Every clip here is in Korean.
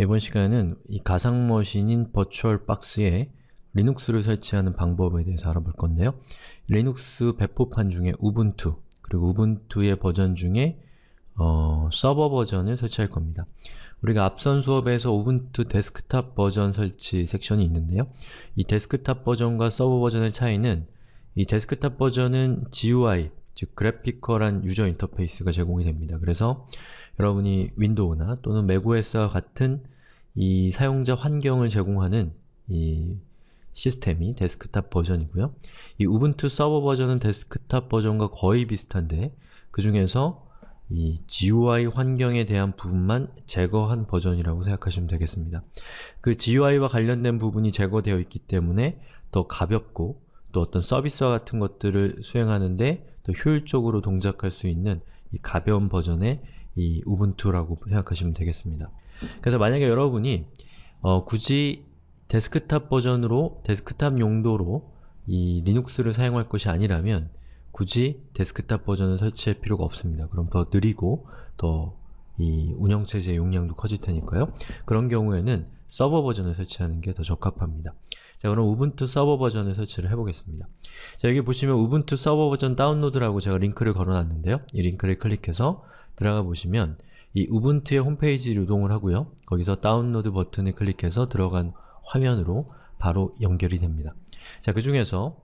이번 시간은 이 가상 머신인 버추얼 박스에 리눅스를 설치하는 방법에 대해서 알아볼 건데요. 리눅스 배포판 중에 우분투, 그리고 우분투의 버전 중에 어, 서버 버전을 설치할 겁니다. 우리가 앞선 수업에서 우분투 데스크탑 버전 설치 섹션이 있는데요. 이 데스크탑 버전과 서버 버전의 차이는 이 데스크탑 버전은 GUI, 즉그래픽컬한 유저 인터페이스가 제공이 됩니다. 그래서 여러분이 윈도우나 또는 맥 o s 와 같은 이 사용자 환경을 제공하는 이 시스템이 데스크탑 버전이고요. 이 우분투 서버 버전은 데스크탑 버전과 거의 비슷한데 그 중에서 이 GUI 환경에 대한 부분만 제거한 버전이라고 생각하시면 되겠습니다. 그 GUI와 관련된 부분이 제거되어 있기 때문에 더 가볍고 또 어떤 서비스와 같은 것들을 수행하는데 더 효율적으로 동작할 수 있는 이 가벼운 버전의 이 우분투라고 생각하시면 되겠습니다. 그래서 만약에 여러분이 어, 굳이 데스크탑 버전으로 데스크탑 용도로 이 리눅스를 사용할 것이 아니라면 굳이 데스크탑 버전을 설치할 필요가 없습니다. 그럼 더 느리고 더 이운영체제 용량도 커질 테니까요. 그런 경우에는 서버 버전을 설치하는 게 더 적합합니다. 자, 그럼 우분투 서버 버전을 설치를 해보겠습니다. 자, 여기 보시면 우분투 서버 버전 다운로드라고 제가 링크를 걸어놨는데요. 이 링크를 클릭해서 들어가 보시면 이 우분투의 홈페이지 를 유동을 하고요. 거기서 다운로드 버튼을 클릭해서 들어간 화면으로 바로 연결이 됩니다. 자, 그 중에서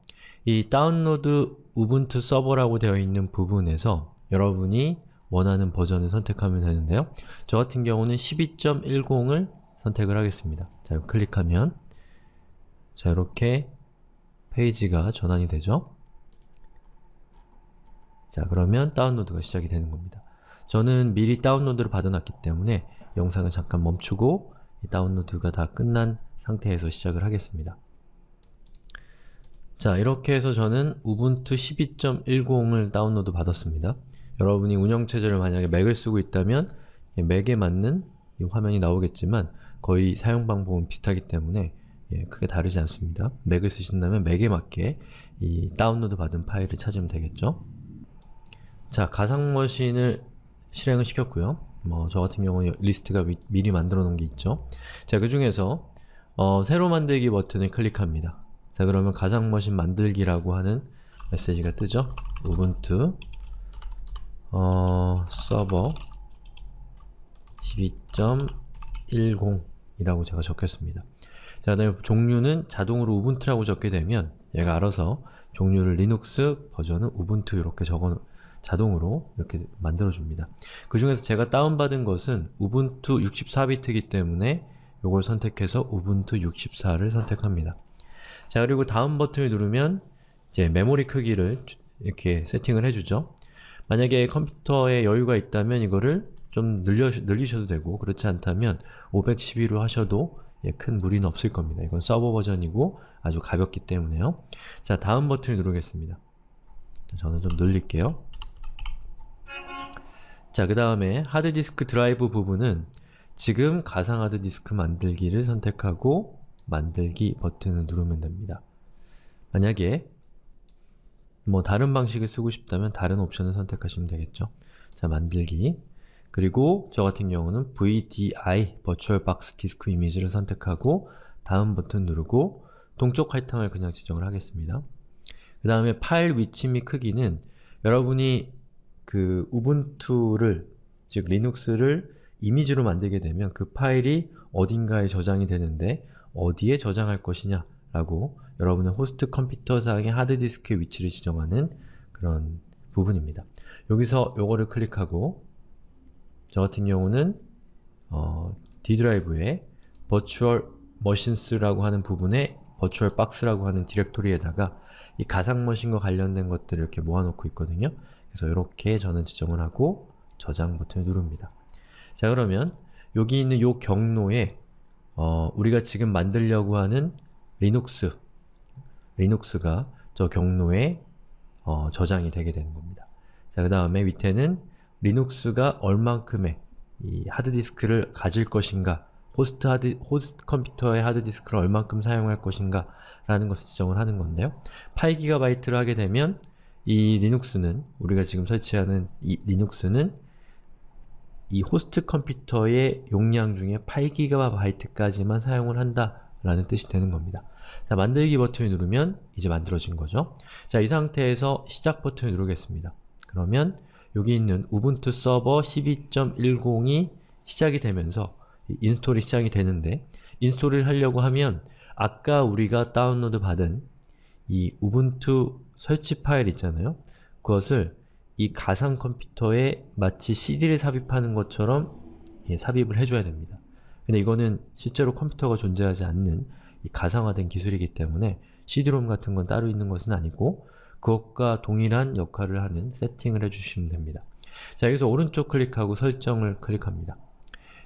이 다운로드 우분투 서버라고 되어 있는 부분에서 여러분이 원하는 버전을 선택하면 되는데요. 저 같은 경우는 12.10을 선택을 하겠습니다. 자, 클릭하면 자, 이렇게 페이지가 전환이 되죠? 자, 그러면 다운로드가 시작이 되는 겁니다. 저는 미리 다운로드를 받아놨기 때문에 영상을 잠깐 멈추고 다운로드가 다 끝난 상태에서 시작을 하겠습니다. 자, 이렇게 해서 저는 Ubuntu 12.10을 다운로드 받았습니다. 여러분이 운영체제를 만약에 맥을 쓰고 있다면 예, 맥에 맞는 화면이 나오겠지만 거의 사용방법은 비슷하기 때문에 예, 크게 다르지 않습니다. 맥을 쓰신다면 맥에 맞게 이 다운로드 받은 파일을 찾으면 되겠죠? 자, 가상머신을 실행을 시켰고요. 뭐 저 같은 경우는 리스트가 미, 리 만들어 놓은 게 있죠. 자, 그 중에서 어, 새로 만들기 버튼을 클릭합니다. 자, 그러면 가상머신 만들기라고 하는 메시지가 뜨죠. u b 우분투 어, 서버 12.10 이라고 제가 적혔습니다. 자, 그다음에 종류는 자동으로 우분투라고 적게 되면 얘가 알아서 종류를 리눅스 버전은 우분투 이렇게 적어 자동으로 이렇게 만들어줍니다. 그 중에서 제가 다운받은 것은 우분투 64비트이기 때문에 이걸 선택해서 우분투 64를 선택합니다. 자, 그리고 다운 버튼을 누르면 이제 메모리 크기를 이렇게 세팅을 해주죠. 만약에 컴퓨터에 여유가 있다면 이거를 좀 늘려, 늘리셔도 되고 그렇지 않다면 512로 하셔도 예, 큰 무리는 없을 겁니다. 이건 서버 버전이고 아주 가볍기 때문에요. 자, 다음 버튼을 누르겠습니다. 저는 좀 늘릴게요. 자, 그 다음에 하드디스크 드라이브 부분은 지금 가상 하드디스크 만들기를 선택하고 만들기 버튼을 누르면 됩니다. 만약에 뭐 다른 방식을 쓰고 싶다면 다른 옵션을 선택하시면 되겠죠. 자, 만들기 그리고 저 같은 경우는 VDI 버추얼박스 디스크 이미지를 선택하고 다음 버튼 누르고 동쪽 활탕을 그냥 지정을 하겠습니다. 그 다음에 파일 위치 및 크기는 여러분이 그 우분투를 즉 리눅스를 이미지로 만들게 되면 그 파일이 어딘가에 저장이 되는데 어디에 저장할 것이냐 라고 여러분의 호스트 컴퓨터상의 하드디스크의 위치를 지정하는 그런 부분입니다. 여기서 요거를 클릭하고 저 같은 경우는 어, D 드라이브에 virtual machines라고 하는 부분에 virtual box라고 하는 디렉토리에다가 이 가상 머신과 관련된 것들을 이렇게 모아놓고 있거든요. 그래서 이렇게 저는 지정을 하고 저장 버튼을 누릅니다. 자 그러면 여기 있는 이 경로에 어, 우리가 지금 만들려고 하는 리눅스 리눅스가 저 경로에 어, 저장이 되게 되는 겁니다. 자 그 다음에 밑에는 리눅스가 얼만큼의 이 하드디스크를 가질 것인가 호스트 하드, 호스트 컴퓨터의 하드디스크를 얼만큼 사용할 것인가 라는 것을 지정을 하는 건데요. 8GB를 하게 되면 이 리눅스는 우리가 지금 설치하는 이 리눅스는 이 호스트 컴퓨터의 용량 중에 8GB까지만 사용을 한다 라는 뜻이 되는 겁니다. 자, 만들기 버튼을 누르면 이제 만들어진 거죠. 자, 이 상태에서 시작 버튼을 누르겠습니다. 그러면 여기 있는 우분투 서버 12.10이 시작이 되면서 인스톨이 시작이 되는데 인스톨을 하려고 하면 아까 우리가 다운로드 받은 이 우분투 설치 파일 있잖아요. 그것을 이 가상 컴퓨터에 마치 CD를 삽입하는 것처럼 예, 삽입을 해줘야 됩니다. 근데 이거는 실제로 컴퓨터가 존재하지 않는 가상화된 기술이기 때문에 c d r o m 같은 건 따로 있는 것은 아니고 그것과 동일한 역할을 하는 세팅을 해주시면 됩니다. 자, 여기서 오른쪽 클릭하고 설정을 클릭합니다.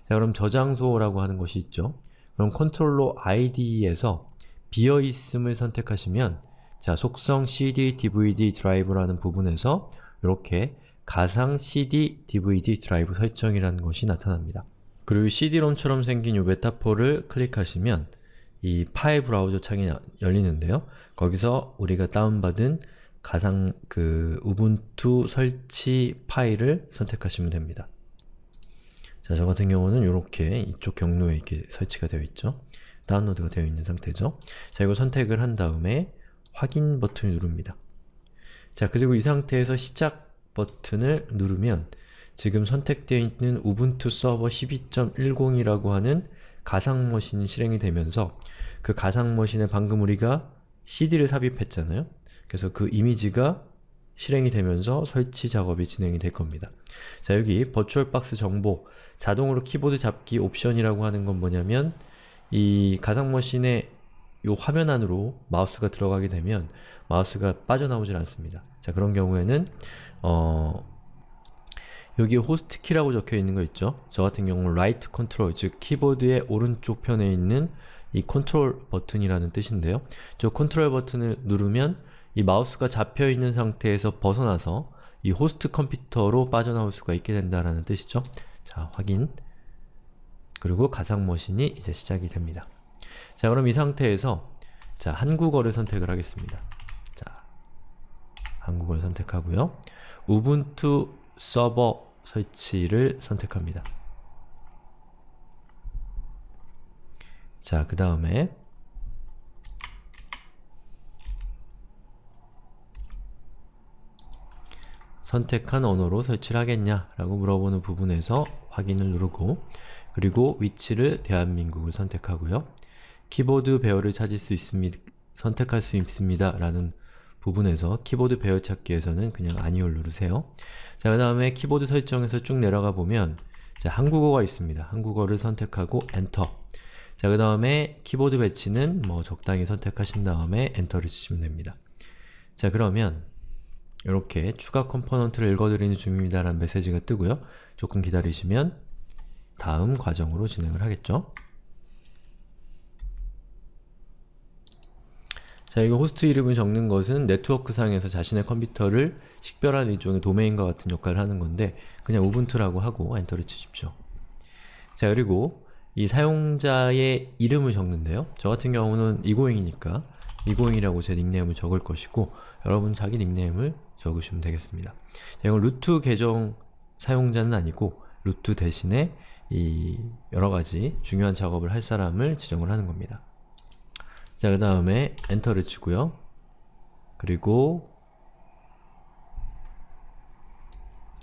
자, 그럼 저장소라고 하는 것이 있죠. 그럼 컨트롤러 ID에서 비어있음을 선택하시면 자, 속성 cd dvd 드라이브라는 부분에서 이렇게 가상 cd dvd 드라이브 설정이라는 것이 나타납니다. 그리고 cd-rom처럼 생긴 이 메타포를 클릭하시면 이 파일 브라우저 창이 열리는데요. 거기서 우리가 다운받은 가상 그 우분투 설치 파일을 선택하시면 됩니다. 자, 저 같은 경우는 이렇게 이쪽 경로에 이렇게 설치가 되어 있죠. 다운로드가 되어 있는 상태죠. 자, 이거 선택을 한 다음에 확인 버튼을 누릅니다. 자, 그리고 이 상태에서 시작 버튼을 누르면 지금 선택되어 있는 우분투 서버 12.10이라고 하는 가상 머신이 실행이 되면서 그 가상 머신에 방금 우리가 CD를 삽입했잖아요. 그래서 그 이미지가 실행이 되면서 설치 작업이 진행이 될 겁니다. 자 여기 버추얼박스 정보 자동으로 키보드 잡기 옵션이라고 하는 건 뭐냐면 이 가상머신의 이 화면 안으로 마우스가 들어가게 되면 마우스가 빠져나오질 않습니다. 자 그런 경우에는 어, 여기 호스트 키라고 적혀 있는 거 있죠? 저 같은 경우는 라이트 컨트롤, 즉 키보드의 오른쪽 편에 있는 이 컨트롤 버튼이라는 뜻인데요. 저 컨트롤 버튼을 누르면 이 마우스가 잡혀 있는 상태에서 벗어나서 이 호스트 컴퓨터로 빠져나올 수가 있게 된다라는 뜻이죠. 자, 확인. 그리고 가상 머신이 이제 시작이 됩니다. 자, 그럼 이 상태에서 자, 한국어를 선택을 하겠습니다. 자, 한국어를 선택하고요. 우분투 서버 설치를 선택합니다. 자, 그 다음에 선택한 언어로 설치를 하겠냐? 라고 물어보는 부분에서 확인을 누르고 그리고 위치를 대한민국을 선택하고요. 키보드 배열을 찾을 수 있습니다. 선택할 수 있습니다. 라는 부분에서 키보드 배열 찾기에서는 그냥 아니를 누르세요. 자, 그 다음에 키보드 설정에서 쭉 내려가 보면 자, 한국어가 있습니다. 한국어를 선택하고 엔터 자, 그 다음에 키보드 배치는 뭐 적당히 선택하신 다음에 엔터를 치시면 됩니다. 자, 그러면 이렇게 추가 컴포넌트를 읽어드리는 중입니다 라는 메시지가 뜨고요. 조금 기다리시면 다음 과정으로 진행을 하겠죠. 자기가 호스트 이름을 적는 것은 네트워크상에서 자신의 컴퓨터를 식별한 일종의 도메인과 같은 역할을 하는 건데 그냥 우분투라고 하고 엔터를 치십시오. 자 그리고 이 사용자의 이름을 적는데요. 저 같은 경우는 이고잉이니까 이고잉이라고 제 닉네임을 적을 것이고 여러분 자기 닉네임을 적으시면 되겠습니다. 자, 이건 루트 계정 사용자는 아니고 루트 대신에 이 여러가지 중요한 작업을 할 사람을 지정을 하는 겁니다. 자, 그 다음에 엔터를 치고요. 그리고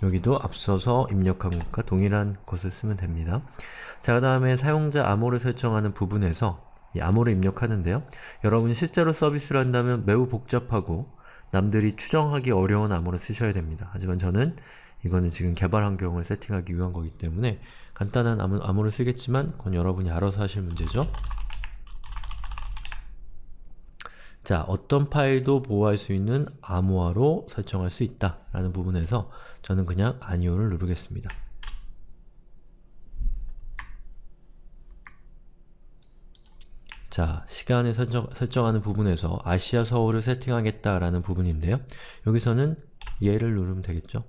여기도 앞서서 입력한 것과 동일한 것을 쓰면 됩니다. 자, 그 다음에 사용자 암호를 설정하는 부분에서 이 암호를 입력하는데요. 여러분이 실제로 서비스를 한다면 매우 복잡하고 남들이 추정하기 어려운 암호를 쓰셔야 됩니다. 하지만 저는 이거는 지금 개발 환경을 세팅하기 위한 거기 때문에 간단한 암호, 암호를 쓰겠지만 그건 여러분이 알아서 하실 문제죠. 자, 어떤 파일도 보호할 수 있는 암호화로 설정할 수 있다 라는 부분에서 저는 그냥 아니오를 누르겠습니다. 자, 시간을 설정, 하는 부분에서 아시아 서울을 세팅하겠다라는 부분인데요. 여기서는 얘를 누르면 되겠죠.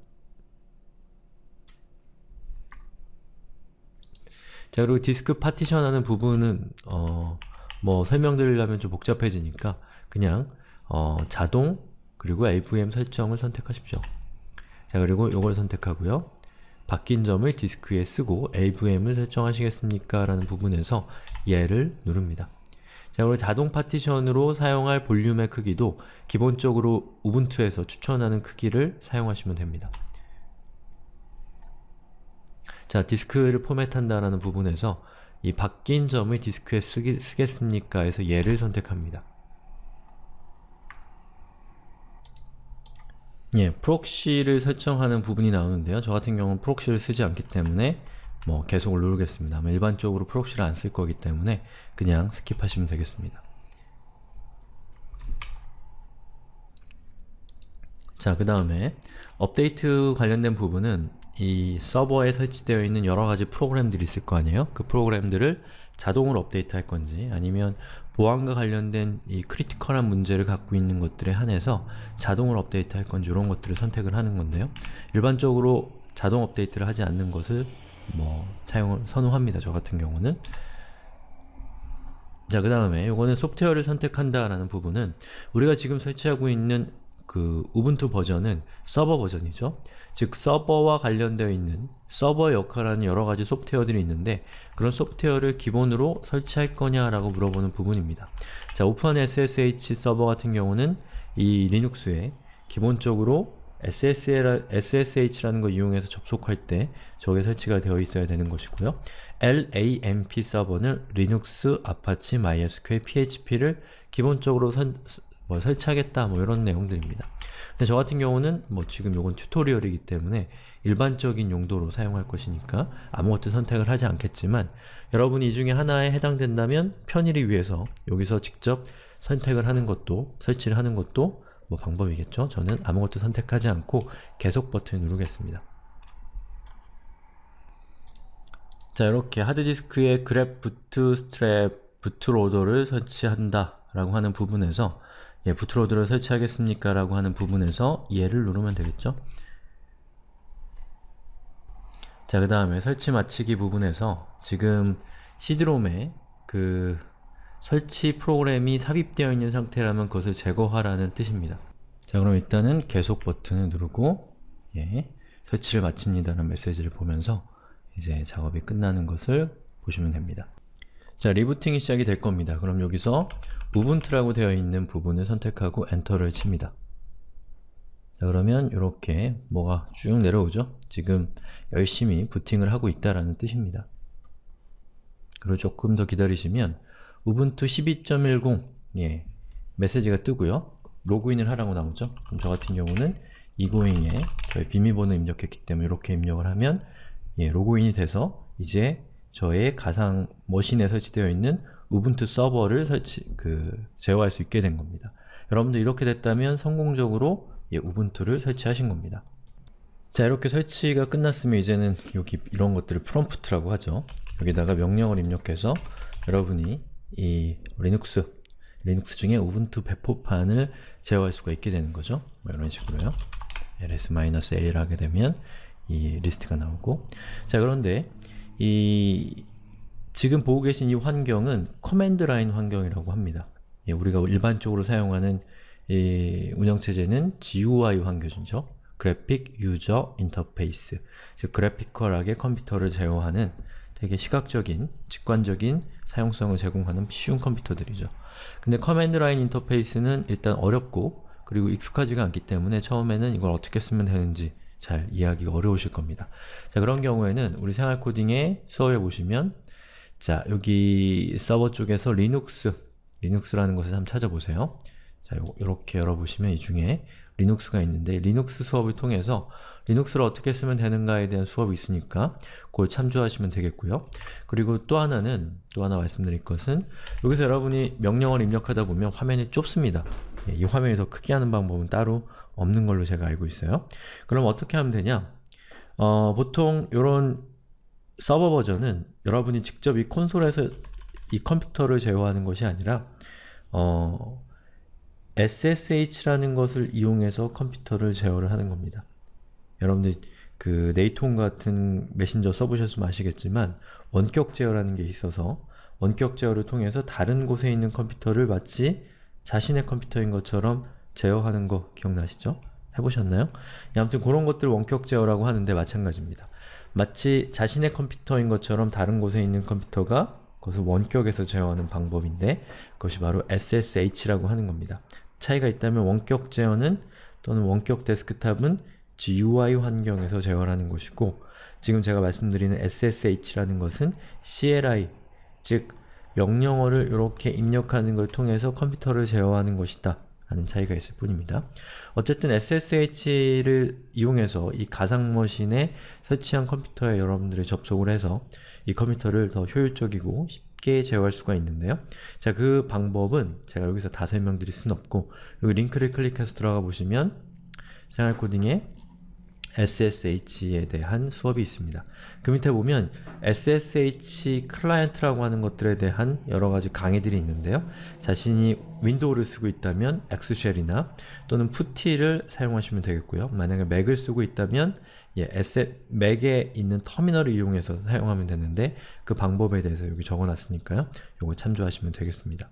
자, 그리고 디스크 파티션 하는 부분은 어, 뭐 설명드리려면 좀 복잡해지니까 그냥 어, 자동 그리고 AVM 설정을 선택하십시오. 자 그리고 이걸 선택하고요. 바뀐 점을 디스크에 쓰고 AVM을 설정하시겠습니까? 라는 부분에서 얘를 누릅니다. 자, 그리고 자동 파티션으로 사용할 볼륨의 크기도 기본적으로 우분투에서 추천하는 크기를 사용하시면 됩니다. 자, 디스크를 포맷한다라는 부분에서 이 바뀐 점을 디스크에 쓰기, 쓰겠습니까? 에서 얘를 선택합니다. 예, 프록시를 설정하는 부분이 나오는데요. 저 같은 경우는 프록시를 쓰지 않기 때문에 뭐 계속을 누르겠습니다. 아마 일반적으로 프록시를 안 쓸 거기 때문에 그냥 스킵하시면 되겠습니다. 자, 그 다음에 업데이트 관련된 부분은 이 서버에 설치되어 있는 여러 가지 프로그램들이 있을 거 아니에요? 그 프로그램들을 자동으로 업데이트 할 건지 아니면 보안과 관련된 이 크리티컬한 문제를 갖고 있는 것들에 한해서 자동으로 업데이트 할 건지 이런 것들을 선택을 하는 건데요. 일반적으로 자동 업데이트를 하지 않는 것을 뭐 사용을 선호합니다. 저 같은 경우는 자, 그 다음에 이거는 소프트웨어를 선택한다라는 부분은 우리가 지금 설치하고 있는 그 우분투 버전은 서버 버전이죠. 즉 서버와 관련되어 있는 서버 역할하는 여러 가지 소프트웨어들이 있는데 그런 소프트웨어를 기본으로 설치할 거냐라고 물어보는 부분입니다. 자, 오픈 SSH 서버 같은 경우는 이 리눅스에 기본적으로 s s SSH라는 걸 이용해서 접속할 때 저게 설치가 되어 있어야 되는 것이고요. LAMP 서버는 리눅스, 아파치, MySQL, PHP를 기본적으로 선, 뭘 뭐 설치하겠다 뭐 이런 내용들입니다. 근데 저 같은 경우는 뭐 지금 요건 튜토리얼이기 때문에 일반적인 용도로 사용할 것이니까 아무것도 선택을 하지 않겠지만 여러분이 이 중에 하나에 해당된다면 편의를 위해서 여기서 직접 선택을 하는 것도 설치를 하는 것도 뭐 방법이겠죠? 저는 아무것도 선택하지 않고 계속 버튼을 누르겠습니다. 자 이렇게 하드디스크에 그래프 부트스트랩 부트로더를 설치한다 라고 하는 부분에서 예, 부트로드를 설치하겠습니까? 라고 하는 부분에서 예를 누르면 되겠죠? 자, 그 다음에 설치 마치기 부분에서 지금 CD롬에 그 설치 프로그램이 삽입되어 있는 상태라면 그것을 제거하라는 뜻입니다. 자, 그럼 일단은 계속 버튼을 누르고 예, 설치를 마칩니다라는 메시지를 보면서 이제 작업이 끝나는 것을 보시면 됩니다. 자, 리부팅이 시작이 될 겁니다. 그럼 여기서 u u b n t u 라고 되어 있는 부분을 선택하고 엔터를 칩니다. 자 그러면 이렇게 뭐가 쭉 내려오죠? 지금 열심히 부팅을 하고 있다라는 뜻입니다. 그리고 조금 더 기다리시면 Ubuntu 12.10 예, 메시지가 뜨고요. 로그인을 하라고 나오죠? 그럼 저 같은 경우는 이고잉에 저의 비밀번호 입력했기 때문에 이렇게 입력을 하면 예, 로그인이 돼서 이제 저의 가상 머신에 설치되어 있는 우분투 서버를 설치, 그, 제어할 수 있게 된 겁니다. 여러분들 이렇게 됐다면 성공적으로 예, 우분투를 설치하신 겁니다. 자 이렇게 설치가 끝났으면 이제는 여기 이런 것들을 프롬프트라고 하죠. 여기다가 명령을 입력해서 여러분이 이 리눅스, 리눅스 중에 우분투 배포판을 제어할 수가 있게 되는 거죠. 뭐 이런 식으로요. ls-a를 하게 되면 이 리스트가 나오고 자 그런데 이 지금 보고 계신 이 환경은 커맨드 라인 환경이라고 합니다. 예, 우리가 일반적으로 사용하는 이 운영체제는 GUI 환경이죠. 그래픽 유저 인터페이스 즉그래픽컬하게 컴퓨터를 제어하는 되게 시각적인, 직관적인 사용성을 제공하는 쉬운 컴퓨터들이죠. 근데 커맨드 라인 인터페이스는 일단 어렵고 그리고 익숙하지가 않기 때문에 처음에는 이걸 어떻게 쓰면 되는지 잘 이해하기가 어려우실 겁니다. 자 그런 경우에는 우리 생활코딩의 수업에 보시면 자, 여기 서버 쪽에서 리눅스, 리눅스라는 것을 한번 찾아보세요. 자, 요, 렇게 열어보시면 이 중에 리눅스가 있는데 리눅스 수업을 통해서 리눅스를 어떻게 쓰면 되는가에 대한 수업이 있으니까 그걸 참조하시면 되겠고요. 그리고 또 하나는, 또 하나 말씀드릴 것은 여기서 여러분이 명령을 입력하다 보면 화면이 좁습니다. 예, 이 화면이 더 크게 하는 방법은 따로 없는 걸로 제가 알고 있어요. 그럼 어떻게 하면 되냐? 어, 보통 이런 서버 버전은 여러분이 직접 이 콘솔에서 이 컴퓨터를 제어하는 것이 아니라 어, SSH라는 것을 이용해서 컴퓨터를 제어를 하는 겁니다. 여러분들 그 네이톤 같은 메신저 써보셨으면 아시겠지만 원격 제어라는 게 있어서 원격 제어를 통해서 다른 곳에 있는 컴퓨터를 마치 자신의 컴퓨터인 것처럼 제어하는 거 기억나시죠? 해보셨나요? 아무튼 그런 것들 을 원격 제어라고 하는데 마찬가지입니다. 마치 자신의 컴퓨터인 것처럼 다른 곳에 있는 컴퓨터가 그것을 원격에서 제어하는 방법인데 그것이 바로 SSH라고 하는 겁니다. 차이가 있다면 원격 제어는 또는 원격 데스크탑은 GUI 환경에서 제어하는 것이고 지금 제가 말씀드리는 SSH라는 것은 CLI, 즉 명령어를 이렇게 입력하는 걸 통해서 컴퓨터를 제어하는 것이다 하는 차이가 있을 뿐입니다. 어쨌든 SSH를 이용해서 이 가상머신에 설치한 컴퓨터에 여러분들이 접속을 해서 이 컴퓨터를 더 효율적이고 쉽게 제어할 수가 있는데요. 자, 그 방법은 제가 여기서 다 설명드릴 순 없고 여기 링크를 클릭해서 들어가 보시면 생활코딩에 SSH에 대한 수업이 있습니다. 그 밑에 보면 SSH 클라이언트라고 하는 것들에 대한 여러 가지 강의들이 있는데요. 자신이 윈도우를 쓰고 있다면 엑스쉘이나 또는 푸티를 사용하시면 되겠고요. 만약에 맥을 쓰고 있다면 예, SF, 맥에 있는 터미널을 이용해서 사용하면 되는데 그 방법에 대해서 여기 적어놨으니까요. 이거 참조하시면 되겠습니다.